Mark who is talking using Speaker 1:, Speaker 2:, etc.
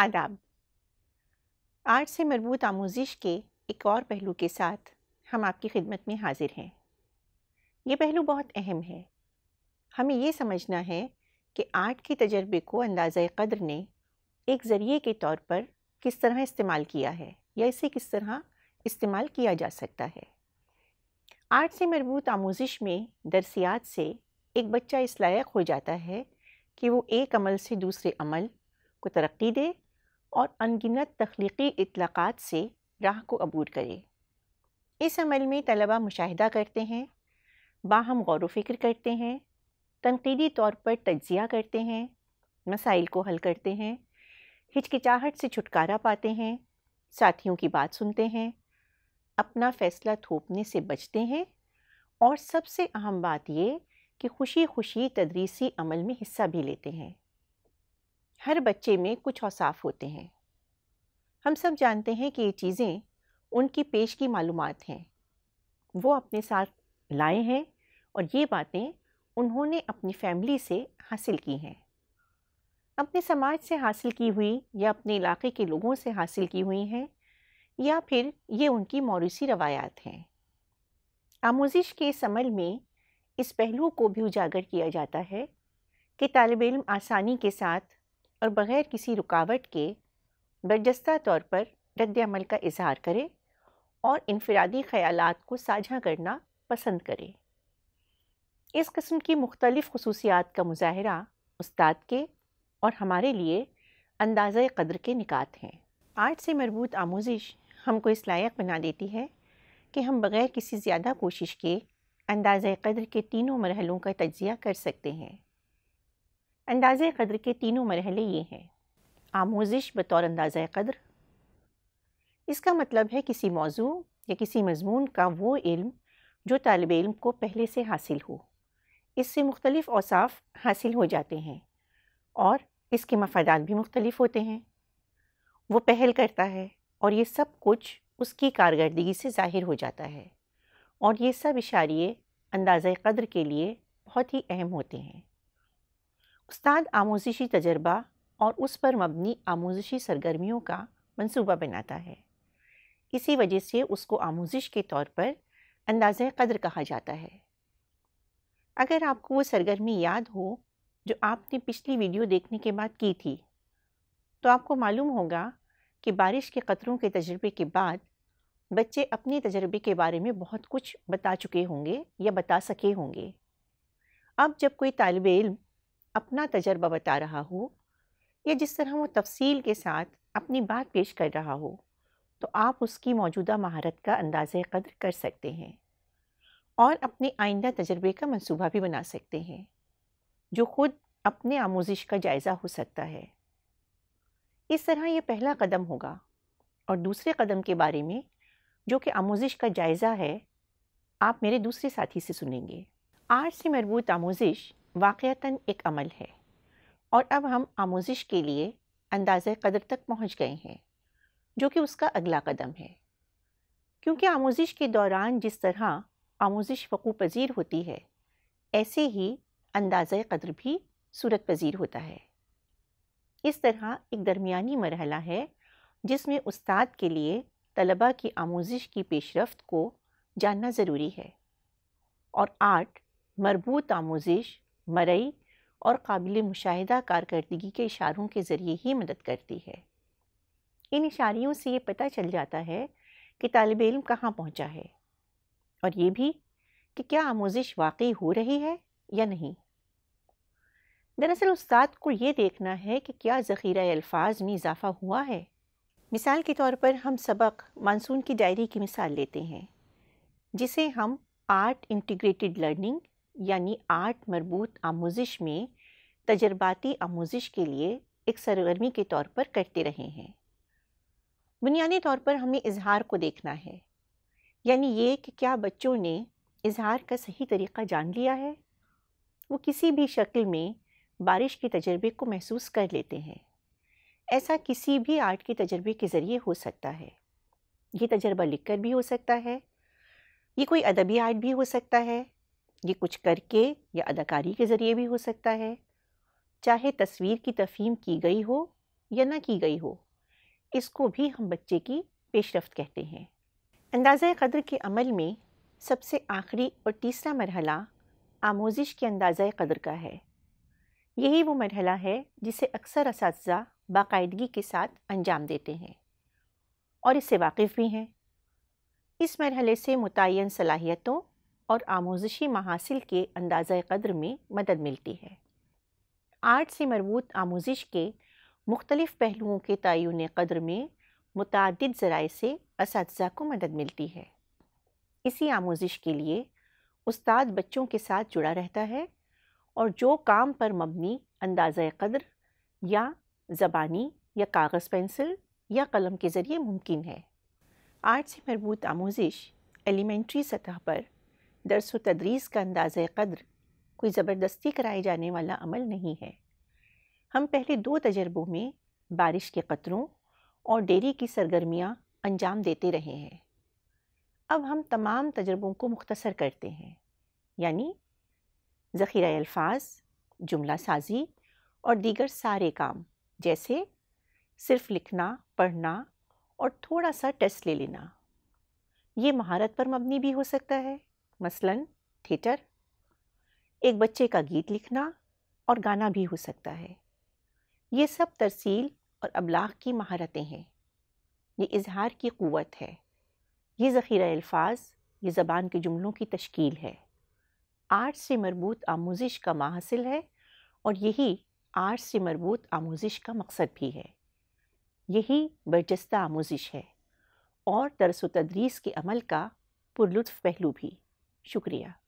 Speaker 1: आदाब आर्ट से मरबूत आमोजिश के एक और पहलू के साथ हम आपकी खिदमत में हाजिर हैं ये पहलू बहुत अहम है हमें यह समझना है कि आर्ट के तजर्बे को अंदाज़ क़द्र ने एक ज़रिए के तौर पर किस तरह इस्तेमाल किया है या इसे किस तरह इस्तेमाल किया जा सकता है आर्ट से मरबूत आमोजिश में दरसियात से एक बच्चा इस लायक हो जाता है कि वो एक अमल से दूसरे अमल को तरक्की दे और अनगिनत तख्लीकी इतलाक़ात से राह को अबूर करे इस अमल में तलबा मुशाह करते हैं बाहम गौर फिक्र करते हैं तनकीदी तौर पर तजिया करते हैं मसाइल को हल करते हैं हिचकिचाहट से छुटकारा पाते हैं साथियों की बात सुनते हैं अपना फ़ैसला थोपने से बचते हैं और सबसे अहम बात ये कि खुशी खुशी तदरीसी अमल में हिस्सा भी लेते हैं हर बच्चे में कुछ औसाफ होते हैं हम सब जानते हैं कि ये चीज़ें उनकी पेश की मालूम हैं वो अपने साथ लाए हैं और ये बातें उन्होंने अपनी फैमिली से हासिल की हैं अपने समाज से हासिल की हुई या अपने इलाके के लोगों से हासिल की हुई हैं या फिर ये उनकी मौरूसी रवायात हैं आमोजिश के इस अमल में इस पहलू को भी उजागर किया जाता है कि तालब इम आसानी के साथ और बग़ैर किसी रुकावट के बर्जस्ता तौर पर रद्दमल का इजहार करें और इनफरादी ख्याल को साझा करना पसंद करें इस कस्म की मुख्तलिफ़ खसूसियात का मुजाहरा उस्ताद के और हमारे लिए अंदाज़ कदर के निकात हैं आर्ट से मरबूत आमोजिश हमको इस लायक बना देती है कि हम बग़ैर किसी ज़्यादा कोशिश के अंदाज़ कदर के तीनों मरहलों का तजिया कर सकते हैं अंदाज़ कदर के तीनों मरहले ये हैं आमोज़िश बतौर अंदाज़ कदर इसका मतलब है किसी मौजू या किसी मजमून का वो इल्म जो तालब इल्म को पहले से हासिल हो इससे मुख्तलिफ़ औसाफ हासिल हो जाते हैं और इसके मफादात भी मुख्तलिफ होते हैं वो पहल करता है और ये सब कुछ उसकी कारकरी से ज़ाहिर हो जाता है और ये सब इशारे अंदाज़ क़द्र के लिए बहुत ही अहम होते हैं उस्ताद आमोजिशी तजर्बा और उस पर मबनी आमोजिशी सरगर्मियों का मंसूबा बनाता है इसी वजह से उसको आमोजिश के तौर पर अंदाज़ क़द्र कहा जाता है अगर आपको वो सरगर्मी याद हो जो आपने पिछली वीडियो देखने के बाद की थी तो आपको मालूम होगा कि बारिश के क़तरों के तजर्बे के बाद बच्चे अपने तजर्बे के बारे में बहुत कुछ बता चुके होंगे या बता सके होंगे अब जब कोई तालब इल्म अपना तजर्बा बता रहा हो या जिस तरह वो तफसील के साथ अपनी बात पेश कर रहा हो तो आप उसकी मौजूदा महारत का अंदाज़ कदर कर सकते हैं और अपने आइंदा तजर्बे का मंसूबा भी बना सकते हैं जो ख़ुद अपने आमोजिश का जायज़ा हो सकता है इस तरह यह पहला कदम होगा और दूसरे कदम के बारे में जो कि आमोजिश का जायज़ा है आप मेरे दूसरे साथी से सुनेंगे आर्ट से मरबूत आमोजिश वाक़ता एक अमल है और अब हम आमोजिश के लिए अंदाज़ कदर तक पहुँच गए हैं जो कि उसका अगला कदम है क्योंकि आमोजिश के दौरान जिस तरह आमोजिश वक़ू पजीर होती है ऐसे ही अंदाज़ कदर भी सूरत पजीर होता है इस तरह एक दरमियानी मरहला है जिसमें उस्ताद के लिए तलबा की आमोजिश की पेशरफ को जानना ज़रूरी है और आर्ट मरबूत आमोजिश मरई और काबिल मुशाहिदा कारकर्दगी के इशारों के ज़रिए ही मदद करती है इन इशारियों से ये पता चल जाता है कि तालब इम कहाँ पहुँचा है और ये भी कि क्या आमोजिश वाकई हो रही है या नहीं दरअसल उस्ताद को ये देखना है कि क्या ज़ख़ीरा अल्फाज में इजाफ़ा हुआ है मिसाल के तौर पर हम सबक मानसून की डायरी की मिसाल लेते हैं जिसे हम आर्ट इंटीग्रेटेड लर्निंग यानी आर्ट मरबूत आमोजिश में तजर्बाती आमोजिश के लिए एक सरगर्मी के तौर पर करते रहे हैं बुनियादी तौर पर हमें इजहार को देखना है यानी ये कि क्या बच्चों ने इजहार का सही तरीक़ा जान लिया है वो किसी भी शक्ल में बारिश के तजर्बे को महसूस कर लेते हैं ऐसा किसी भी आर्ट के तजर्बे के ज़रिए हो सकता है ये तजर्बा लिख कर भी हो सकता है ये कोई अदबी आर्ट भी हो सकता है ये कुछ करके या अदाकारी के ज़रिए भी हो सकता है चाहे तस्वीर की तफहीम की गई हो या ना की गई हो इसको भी हम बच्चे की पेशरफ कहते हैं अंदाज़ क़दर के अमल में सबसे आखिरी और तीसरा मरहला आमोजिश के अंदाज़ क़दर का है यही वो मरहला है जिसे अक्सर इस बाकायदगी के साथ अंजाम देते हैं और इससे वाकिफ़ भी हैं इस मरहले से मुतन सलाहियतों और आमोजशी महासिल के अंदाज़ कदर में मदद मिलती है आर्ट से मरबूत आमोजिश के मुख्तलिफ़ पहलुओं के तयन क़द्र में मुतद ज़राए से इस को मदद मिलती है इसी आमोजिश के लिए उस्ताद बच्चों के साथ जुड़ा रहता है और जो काम पर मबनी अंदाज़ क़द्र या ज़बानी या कागज़ पेंसिल या कलम के ज़रिए मुमकिन है आर्ट से मरबूत आमोजिश एलिमेंट्री सतह पर दरस व तदरीस का अंदाज़ कदर कोई ज़बरदस्ती कराए जाने वाला अमल नहीं है हम पहले दो तजर्बों में बारिश के कतरों और डेरी की सरगर्मियाँ अंजाम देते रहे हैं अब हम तमाम तजर्बों को मुख्तसर करते हैं यानी ज़ख़ीरा अल्फाज जुमला साजी और दीगर सारे काम जैसे सिर्फ लिखना पढ़ना और थोड़ा सा टेस्ट ले लेना ये महारत पर मबनी भी हो सकता है मसलन थिएटर एक बच्चे का गीत लिखना और गाना भी हो सकता है ये सब तरसील और अबलाग की महारतें हैं ये इजहार की क़वत है ये ज़ख़ीरा अल्फाज ये ज़बान के जुमलों की तश्कील है आर्ट से मरबूत आमोज़िश का माहसिल है और यही आर्ट से मरबूत आमोज़िश का मकसद भी है यही बर्जस्ता आमोज़िश है और दरस तदरीस के अमल का पुरुफ पहलू भी शुक्रिया